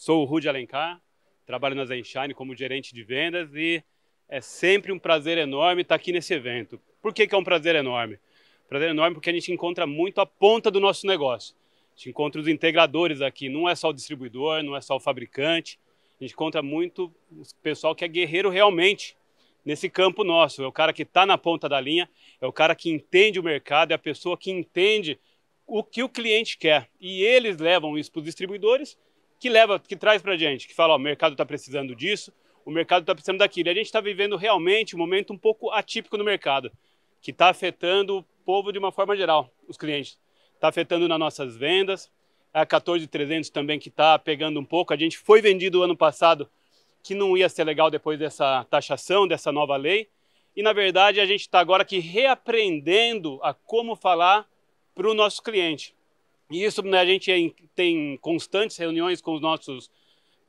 Sou o Rude Alencar, trabalho na Zenshine como gerente de vendas e é sempre um prazer enorme estar aqui nesse evento. Por que, que é um prazer enorme? Prazer enorme porque a gente encontra muito a ponta do nosso negócio. A gente encontra os integradores aqui, não é só o distribuidor, não é só o fabricante. A gente encontra muito o pessoal que é guerreiro realmente nesse campo nosso. É o cara que está na ponta da linha, é o cara que entende o mercado, é a pessoa que entende o que o cliente quer. E eles levam isso para os distribuidores que leva, que traz para a gente, que fala, ó, o mercado está precisando disso, o mercado está precisando daquilo. E a gente está vivendo realmente um momento um pouco atípico no mercado, que está afetando o povo de uma forma geral, os clientes. Está afetando nas nossas vendas, a 14300 também que está pegando um pouco. A gente foi vendido ano passado que não ia ser legal depois dessa taxação, dessa nova lei. E na verdade a gente está agora aqui reaprendendo a como falar para o nosso cliente. E isso né, a gente é tem constantes reuniões com os nossos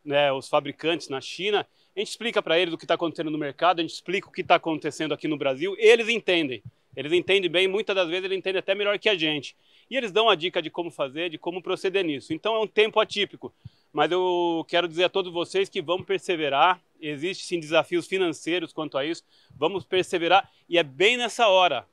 né, os fabricantes na China. A gente explica para eles o que está acontecendo no mercado, a gente explica o que está acontecendo aqui no Brasil. Eles entendem. Eles entendem bem, muitas das vezes eles entendem até melhor que a gente. E eles dão a dica de como fazer, de como proceder nisso. Então é um tempo atípico. Mas eu quero dizer a todos vocês que vamos perseverar. Existem sim desafios financeiros quanto a isso. Vamos perseverar. E é bem nessa hora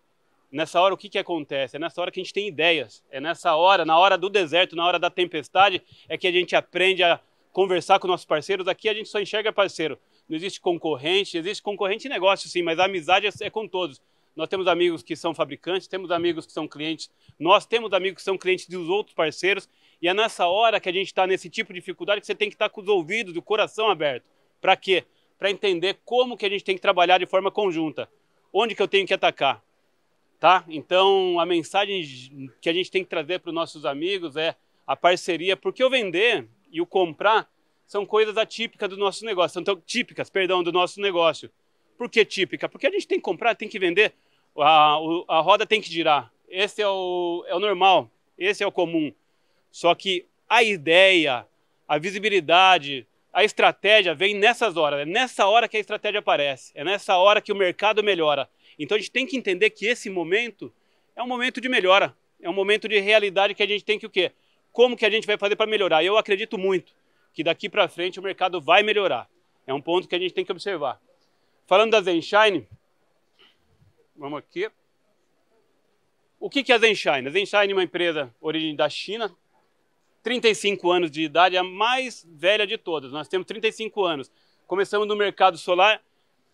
Nessa hora, o que, que acontece? É nessa hora que a gente tem ideias. É nessa hora, na hora do deserto, na hora da tempestade, é que a gente aprende a conversar com nossos parceiros. Aqui a gente só enxerga parceiro. Não existe concorrente, existe concorrente em negócio, sim, mas a amizade é, é com todos. Nós temos amigos que são fabricantes, temos amigos que são clientes, nós temos amigos que são clientes dos outros parceiros. E é nessa hora que a gente está nesse tipo de dificuldade que você tem que estar tá com os ouvidos, o coração aberto. Para quê? Para entender como que a gente tem que trabalhar de forma conjunta. Onde que eu tenho que atacar? Tá? Então, a mensagem que a gente tem que trazer para os nossos amigos é a parceria, porque o vender e o comprar são coisas atípicas do nosso negócio, então típicas, perdão, do nosso negócio. Por que típica? Porque a gente tem que comprar, tem que vender, a, a roda tem que girar. Esse é o, é o normal, esse é o comum. Só que a ideia, a visibilidade, a estratégia vem nessas horas. É nessa hora que a estratégia aparece. É nessa hora que o mercado melhora. Então a gente tem que entender que esse momento é um momento de melhora, é um momento de realidade que a gente tem que o quê? Como que a gente vai fazer para melhorar? Eu acredito muito que daqui para frente o mercado vai melhorar. É um ponto que a gente tem que observar. Falando da Zenshine, vamos aqui. O que é a Zenshine? A Zenshine é uma empresa origem da China, 35 anos de idade, é a mais velha de todas. Nós temos 35 anos. Começamos no mercado solar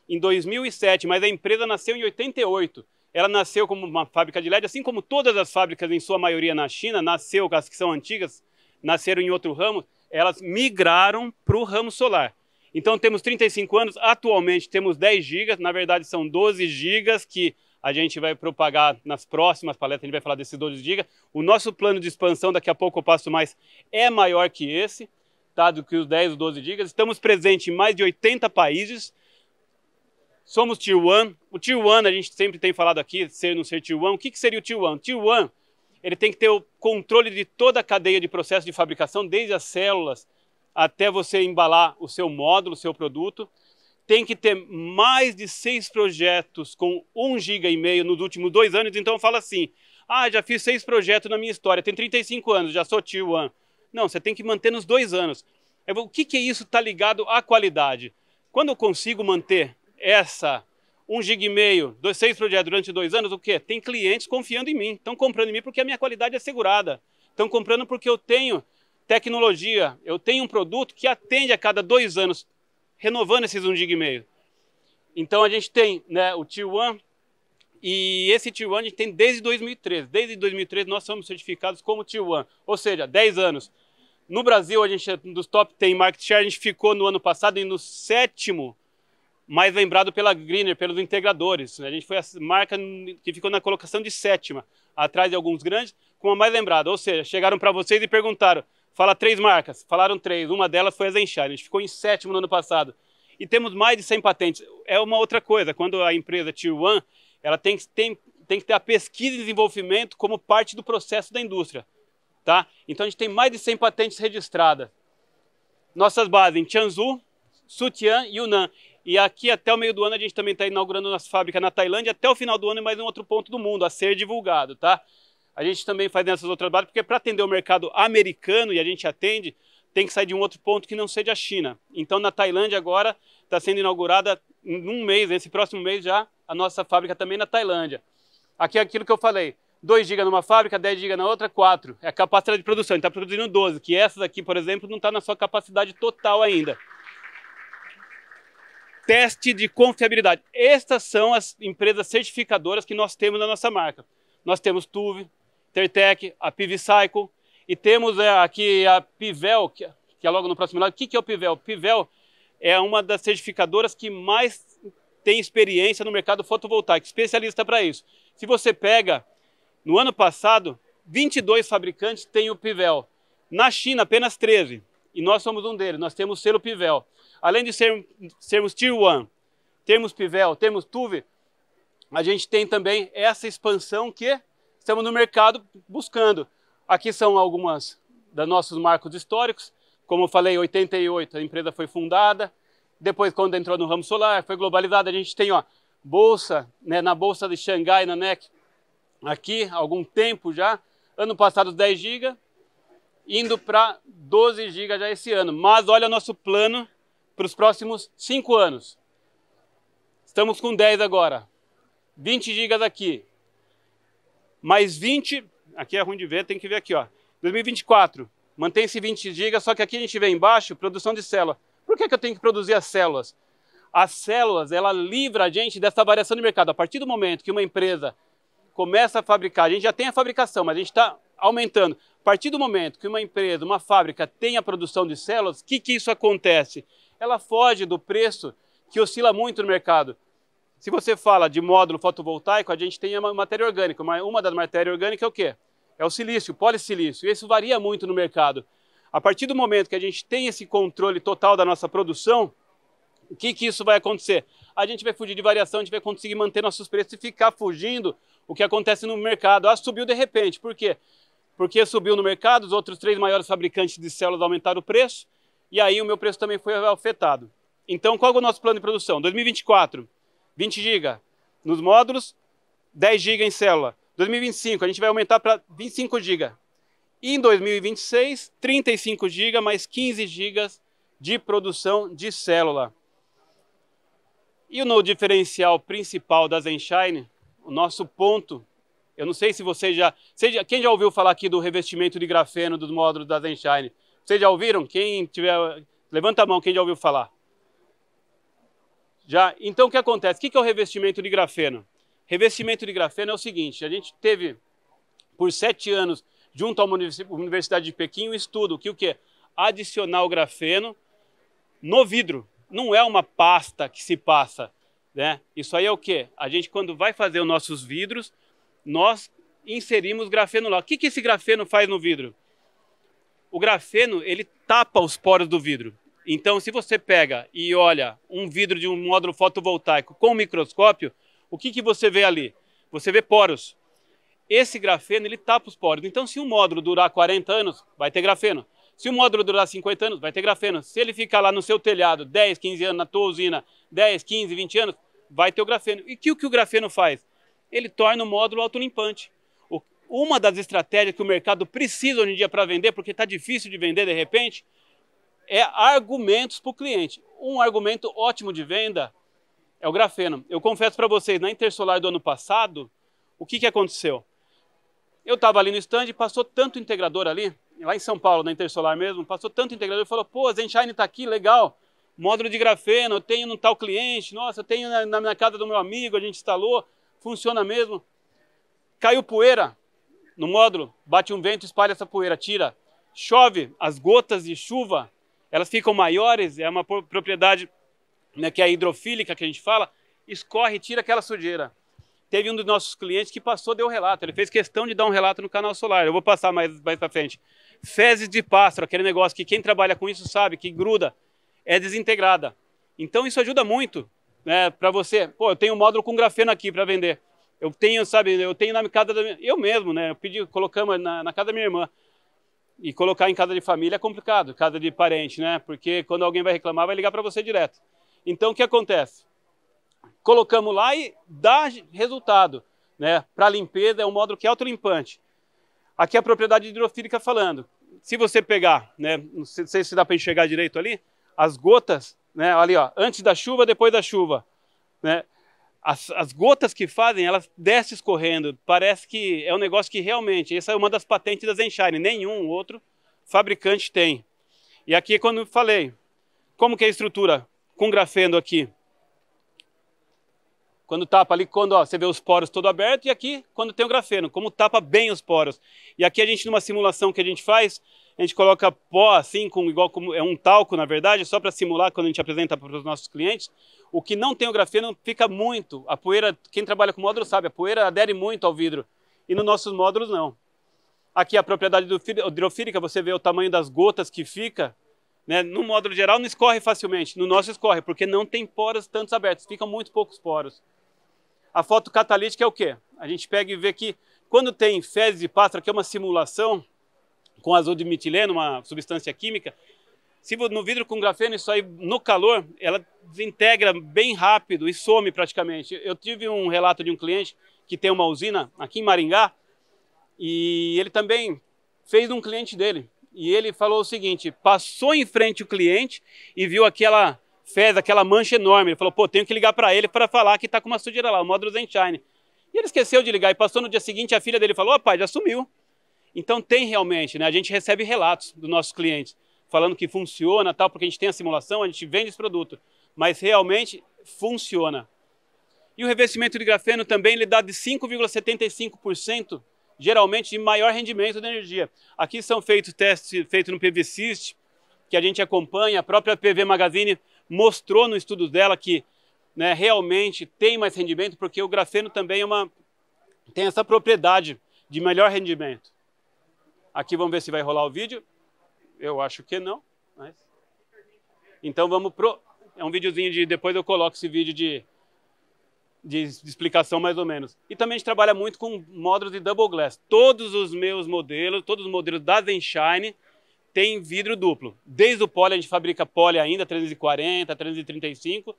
em 2007, mas a empresa nasceu em 88. Ela nasceu como uma fábrica de LED, assim como todas as fábricas, em sua maioria na China, nasceu, as que são antigas, nasceram em outro ramo, elas migraram para o ramo solar. Então temos 35 anos, atualmente temos 10 gigas, na verdade são 12 gigas que a gente vai propagar nas próximas palestras, a gente vai falar desses 12 gigas. O nosso plano de expansão, daqui a pouco eu passo mais, é maior que esse, tá? do que os 10 ou 12 gigas. Estamos presentes em mais de 80 países, Somos t 1. O t 1, a gente sempre tem falado aqui, ser não ser t 1. O que, que seria o t 1? t 1, ele tem que ter o controle de toda a cadeia de processo de fabricação, desde as células até você embalar o seu módulo, o seu produto. Tem que ter mais de seis projetos com 1,5 GB nos últimos dois anos. Então fala assim, ah, já fiz seis projetos na minha história, tem 35 anos, já sou t 1. Não, você tem que manter nos dois anos. O que, que isso está ligado à qualidade? Quando eu consigo manter essa um gig e meio, dois, seis projetos durante dois anos, o quê? Tem clientes confiando em mim, estão comprando em mim porque a minha qualidade é segurada, estão comprando porque eu tenho tecnologia, eu tenho um produto que atende a cada dois anos, renovando esses um gig e meio. Então a gente tem né, o t 1 e esse t 1 a gente tem desde 2013. Desde 2013 nós somos certificados como t 1, ou seja, 10 anos. No Brasil, a gente é um dos top 10 market share, a gente ficou no ano passado e no sétimo mais lembrado pela Greener, pelos integradores. Né? A gente foi a marca que ficou na colocação de sétima, atrás de alguns grandes, com a mais lembrada. Ou seja, chegaram para vocês e perguntaram, fala três marcas. Falaram três, uma delas foi a Zenchar. A gente ficou em sétimo no ano passado. E temos mais de 100 patentes. É uma outra coisa, quando a empresa Tier 1, ela tem que, tem, tem que ter a pesquisa e desenvolvimento como parte do processo da indústria. Tá? Então a gente tem mais de 100 patentes registradas. Nossas bases em Tianzu, Sutian e Yunnan. E aqui até o meio do ano a gente também está inaugurando nossa fábrica na Tailândia, até o final do ano e mais um outro ponto do mundo a ser divulgado, tá? A gente também faz nessas outras bases, porque para atender o mercado americano, e a gente atende, tem que sair de um outro ponto que não seja a China. Então na Tailândia agora está sendo inaugurada num mês, nesse próximo mês já, a nossa fábrica também na Tailândia. Aqui é aquilo que eu falei, 2 GB numa fábrica, 10 GB na outra, 4. É a capacidade de produção, a gente está produzindo 12, que essas aqui, por exemplo, não está na sua capacidade total ainda teste de confiabilidade. Estas são as empresas certificadoras que nós temos na nossa marca. Nós temos Tuve, Tertec, a PivCycle e temos é, aqui a Pivel, que é logo no próximo lado. O que é o Pivel? Pivel é uma das certificadoras que mais tem experiência no mercado fotovoltaico, especialista para isso. Se você pega, no ano passado, 22 fabricantes têm o Pivel. Na China, apenas 13. E nós somos um deles, nós temos o selo Pivel além de ser, sermos Tier 1, temos Pivel, temos Tuve, a gente tem também essa expansão que estamos no mercado buscando. Aqui são algumas dos nossos marcos históricos. Como eu falei, 88 a empresa foi fundada. Depois, quando entrou no ramo solar, foi globalizada. A gente tem ó, bolsa, né, na bolsa de Xangai, na NEC, aqui há algum tempo já. Ano passado 10 GB, indo para 12 GB já esse ano. Mas olha o nosso plano para os próximos 5 anos. Estamos com 10 agora. 20 gigas aqui. Mais 20, aqui é ruim de ver, tem que ver aqui, ó. 2024, mantém-se 20 gigas, só que aqui a gente vê embaixo produção de células. Por que, que eu tenho que produzir as células? As células, ela livra a gente dessa variação de mercado. A partir do momento que uma empresa começa a fabricar, a gente já tem a fabricação, mas a gente está aumentando. A partir do momento que uma empresa, uma fábrica tem a produção de células, o que, que isso acontece? ela foge do preço que oscila muito no mercado. Se você fala de módulo fotovoltaico, a gente tem a matéria orgânica. Uma das matérias orgânicas é o quê? É o silício, polissilício. Isso varia muito no mercado. A partir do momento que a gente tem esse controle total da nossa produção, o que, que isso vai acontecer? A gente vai fugir de variação, a gente vai conseguir manter nossos preços e ficar fugindo o que acontece no mercado. Ah, subiu de repente. Por quê? Porque subiu no mercado, os outros três maiores fabricantes de células aumentaram o preço, e aí o meu preço também foi afetado. Então, qual é o nosso plano de produção? 2024, 20 GB nos módulos, 10 GB em célula. 2025, a gente vai aumentar para 25 GB. E em 2026, 35 GB mais 15 GB de produção de célula. E o diferencial principal das Zenshine, o nosso ponto, eu não sei se você já, seja, quem já ouviu falar aqui do revestimento de grafeno dos módulos das Zenshine? Vocês já ouviram? Quem tiver. Levanta a mão, quem já ouviu falar? Já? Então o que acontece? O que é o revestimento de grafeno? Revestimento de grafeno é o seguinte: a gente teve por sete anos, junto à Universidade de Pequim, um estudo que o que Adicionar o grafeno no vidro. Não é uma pasta que se passa. Né? Isso aí é o que? A gente, quando vai fazer os nossos vidros, nós inserimos grafeno lá. O que, que esse grafeno faz no vidro? o grafeno ele tapa os poros do vidro. Então, se você pega e olha um vidro de um módulo fotovoltaico com um microscópio, o que, que você vê ali? Você vê poros. Esse grafeno ele tapa os poros. Então, se um módulo durar 40 anos, vai ter grafeno. Se o módulo durar 50 anos, vai ter grafeno. Se ele ficar lá no seu telhado 10, 15 anos, na tua usina 10, 15, 20 anos, vai ter o grafeno. E que, o que o grafeno faz? Ele torna o módulo autolimpante uma das estratégias que o mercado precisa hoje em dia para vender, porque está difícil de vender de repente, é argumentos para o cliente. Um argumento ótimo de venda é o grafeno. Eu confesso para vocês, na Intersolar do ano passado, o que, que aconteceu? Eu estava ali no stand e passou tanto integrador ali, lá em São Paulo, na Intersolar mesmo, passou tanto integrador e falou, pô, a Zenshine está aqui, legal, módulo de grafeno, eu tenho no tal cliente, nossa, eu tenho na, na casa do meu amigo, a gente instalou, funciona mesmo. Caiu poeira, no módulo, bate um vento, espalha essa poeira, tira. Chove, as gotas de chuva, elas ficam maiores, é uma propriedade né, que é hidrofílica que a gente fala, escorre, tira aquela sujeira. Teve um dos nossos clientes que passou, deu relato. Ele fez questão de dar um relato no canal solar. Eu vou passar mais, mais para frente. Fezes de pássaro, aquele negócio que quem trabalha com isso sabe que gruda, é desintegrada. Então isso ajuda muito né, para você. Pô, eu tenho um módulo com grafeno aqui para vender. Eu tenho, sabe, eu tenho na casa da minha, eu mesmo, né? Eu pedi, colocamos na, na casa da minha irmã. E colocar em casa de família é complicado, casa de parente, né? Porque quando alguém vai reclamar, vai ligar para você direto. Então o que acontece? Colocamos lá e dá resultado, né? Para limpeza é um módulo que é autolimpante. Aqui é a propriedade hidrofílica falando. Se você pegar, né, não sei se dá para enxergar direito ali, as gotas, né, ali ó, antes da chuva, depois da chuva, né? as, as, gotas que fazem, elas descem escorrendo. Parece que é um negócio que realmente, essa é uma das patentes da Enshine, nenhum outro fabricante tem. E aqui é quando eu falei, como que é a estrutura com grafeno aqui? Quando tapa ali, quando ó, você vê os poros todo aberto, e aqui quando tem o grafeno, como tapa bem os poros. E aqui a gente, numa simulação que a gente faz, a gente coloca pó assim, com, igual como é um talco, na verdade, só para simular quando a gente apresenta para os nossos clientes, o que não tem o grafeno fica muito. A poeira, quem trabalha com módulo sabe, a poeira adere muito ao vidro. E nos nossos módulos não. Aqui a propriedade hidrofílica, você vê o tamanho das gotas que fica. Né? No módulo geral não escorre facilmente, no nosso escorre, porque não tem poros tantos abertos, ficam muito poucos poros. A foto catalítica é o quê? A gente pega e vê que quando tem fezes de pássaro, que é uma simulação com azul de metileno, uma substância química, se no vidro com grafeno, isso aí no calor, ela desintegra bem rápido e some praticamente. Eu tive um relato de um cliente que tem uma usina aqui em Maringá e ele também fez um cliente dele. E ele falou o seguinte: passou em frente o cliente e viu aquela fez aquela mancha enorme. Ele falou: pô, tenho que ligar para ele para falar que está com uma sujeira lá, o módulo Shine. E ele esqueceu de ligar e passou no dia seguinte. A filha dele falou: ó, pai, já sumiu. Então tem realmente, né? A gente recebe relatos dos nossos clientes falando que funciona, tal, porque a gente tem a simulação, a gente vende esse produto, mas realmente funciona. E o revestimento de grafeno também ele dá de 5,75% geralmente de maior rendimento de energia. Aqui são feitos testes feitos no PVCist, que a gente acompanha, a própria PV Magazine mostrou no estudo dela que né, realmente tem mais rendimento, porque o grafeno também é uma, tem essa propriedade de melhor rendimento. Aqui vamos ver se vai rolar o vídeo. Eu acho que não. Mas... Então vamos pro. É um videozinho de. Depois eu coloco esse vídeo de, de, de explicação mais ou menos. E também a gente trabalha muito com módulos de double glass. Todos os meus modelos, todos os modelos da Zenshine têm vidro duplo. Desde o poly, a gente fabrica poly ainda, 340, 335.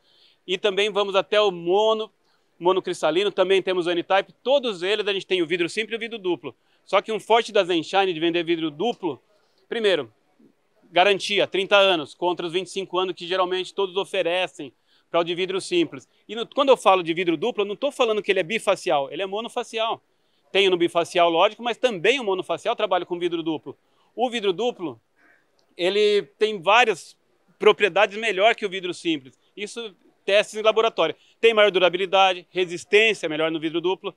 E também vamos até o mono, monocristalino, também temos o N-Type. Todos eles a gente tem o vidro simples e o vidro duplo. Só que um forte da Zenshine de vender vidro duplo, primeiro, garantia, 30 anos, contra os 25 anos que geralmente todos oferecem para o de vidro simples. E no, quando eu falo de vidro duplo, eu não estou falando que ele é bifacial, ele é monofacial. Tenho no bifacial, lógico, mas também o monofacial trabalho com vidro duplo. O vidro duplo, ele tem várias propriedades melhor que o vidro simples. Isso testes em laboratório. Tem maior durabilidade, resistência melhor no vidro duplo,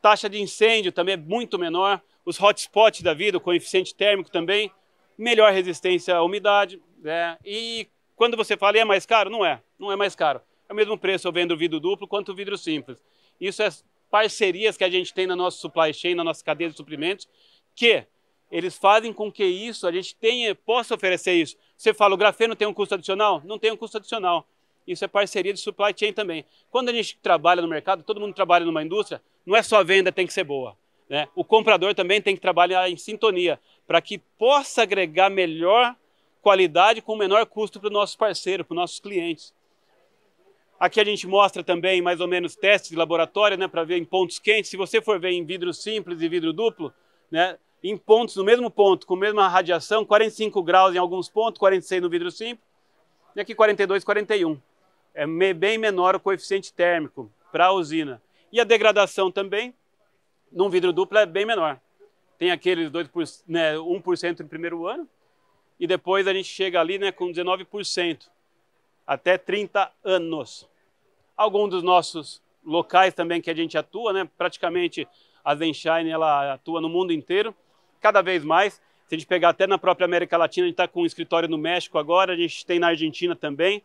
taxa de incêndio também é muito menor, os hotspots da vida, o coeficiente térmico também melhor resistência à umidade. Né? E quando você fala, é mais caro? Não é, não é mais caro. É o mesmo preço eu vendo vidro duplo quanto o vidro simples. Isso é parcerias que a gente tem na nossa supply chain, na nossa cadeia de suprimentos, que eles fazem com que isso, a gente tenha, possa oferecer isso. Você fala, o grafeno tem um custo adicional? Não tem um custo adicional. Isso é parceria de supply chain também. Quando a gente trabalha no mercado, todo mundo trabalha numa indústria, não é só a venda tem que ser boa. Né? O comprador também tem que trabalhar em sintonia para que possa agregar melhor qualidade com menor custo para o nosso parceiro, para os nossos clientes. Aqui a gente mostra também mais ou menos testes de laboratório né, para ver em pontos quentes. Se você for ver em vidro simples e vidro duplo, né, em pontos, no mesmo ponto, com a mesma radiação, 45 graus em alguns pontos, 46 no vidro simples, e aqui 42, 41. É bem menor o coeficiente térmico para a usina. E a degradação também, num vidro duplo é bem menor. Tem aqueles 2%, né, 1% no primeiro ano, e depois a gente chega ali né, com 19%, até 30 anos. Alguns dos nossos locais também que a gente atua, né, praticamente a Zenshine ela atua no mundo inteiro, cada vez mais. Se a gente pegar até na própria América Latina, a gente está com um escritório no México agora, a gente tem na Argentina também.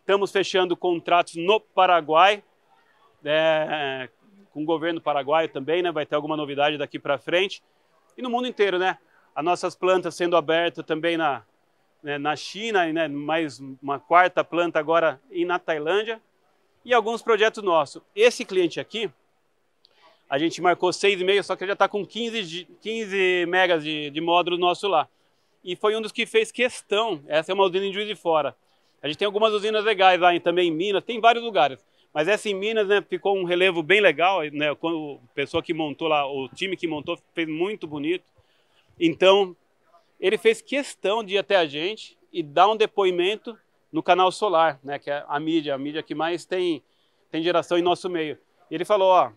Estamos fechando contratos no Paraguai, é, com o governo paraguaio também, né? Vai ter alguma novidade daqui para frente. E no mundo inteiro, né? As nossas plantas sendo abertas também na, né, na China, né? mais uma quarta planta agora e na Tailândia. E alguns projetos nossos. Esse cliente aqui, a gente marcou 6,5, só que ele já está com 15, 15 megas de, de módulo nosso lá. E foi um dos que fez questão. Essa é uma usina em Juiz de Fora. A gente tem algumas usinas legais lá também em Minas, tem vários lugares. Mas essa em Minas né, ficou um relevo bem legal, né, quando pessoa que montou lá, o time que montou, fez muito bonito. Então, ele fez questão de ir até a gente e dar um depoimento no canal Solar, né, que é a mídia, a mídia que mais tem, tem geração em nosso meio. E ele falou, ó,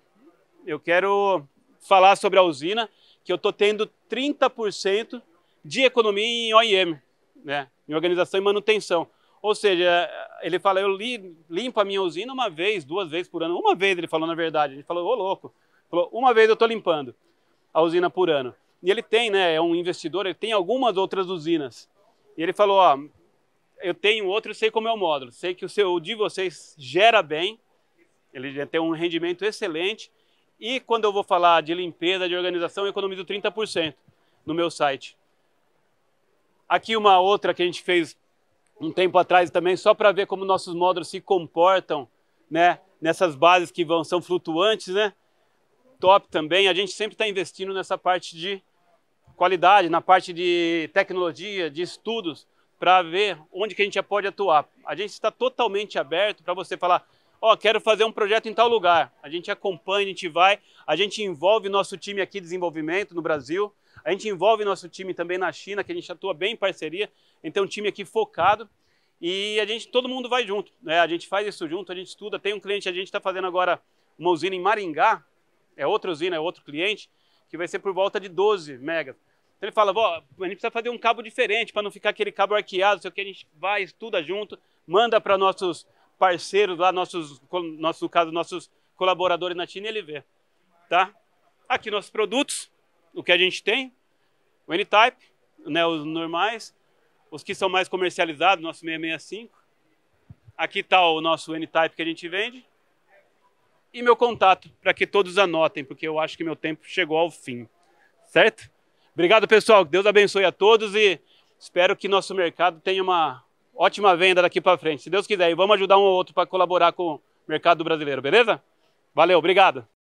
eu quero falar sobre a usina, que eu estou tendo 30% de economia em OIM, né, em organização e manutenção. Ou seja, ele fala, eu li, limpo a minha usina uma vez, duas vezes por ano. Uma vez ele falou, na verdade. Ele falou, ô louco. Falou, uma vez eu estou limpando a usina por ano. E ele tem, né? É um investidor, ele tem algumas outras usinas. E ele falou, ó, eu tenho outro, eu sei como é o módulo. Sei que o seu de vocês gera bem, ele tem um rendimento excelente. E quando eu vou falar de limpeza, de organização, eu economizo 30% no meu site. Aqui uma outra que a gente fez um tempo atrás também, só para ver como nossos módulos se comportam, né? Nessas bases que vão, são flutuantes, né? Top também. A gente sempre está investindo nessa parte de qualidade, na parte de tecnologia, de estudos, para ver onde que a gente pode atuar. A gente está totalmente aberto para você falar, ó, oh, quero fazer um projeto em tal lugar. A gente acompanha, a gente vai, a gente envolve nosso time aqui de desenvolvimento no Brasil, a gente envolve nosso time também na China, que a gente atua bem em parceria. Então, um time aqui focado e a gente, todo mundo vai junto. Né? A gente faz isso junto, a gente estuda. Tem um cliente, a gente está fazendo agora uma usina em Maringá, é outra usina, é outro cliente, que vai ser por volta de 12 megas. Então ele fala, a gente precisa fazer um cabo diferente para não ficar aquele cabo arqueado, sei o que, a gente vai, estuda junto, manda para nossos parceiros lá, nossos, nosso, no caso, nossos colaboradores na China e ele vê. Tá? Aqui nossos produtos, o que a gente tem, o N-Type, né, os normais, os que são mais comercializados, nosso 665. Aqui está o nosso N-Type que a gente vende. E meu contato, para que todos anotem, porque eu acho que meu tempo chegou ao fim. Certo? Obrigado, pessoal. Deus abençoe a todos e espero que nosso mercado tenha uma ótima venda daqui para frente, se Deus quiser. E vamos ajudar um ou outro para colaborar com o mercado brasileiro, beleza? Valeu, obrigado.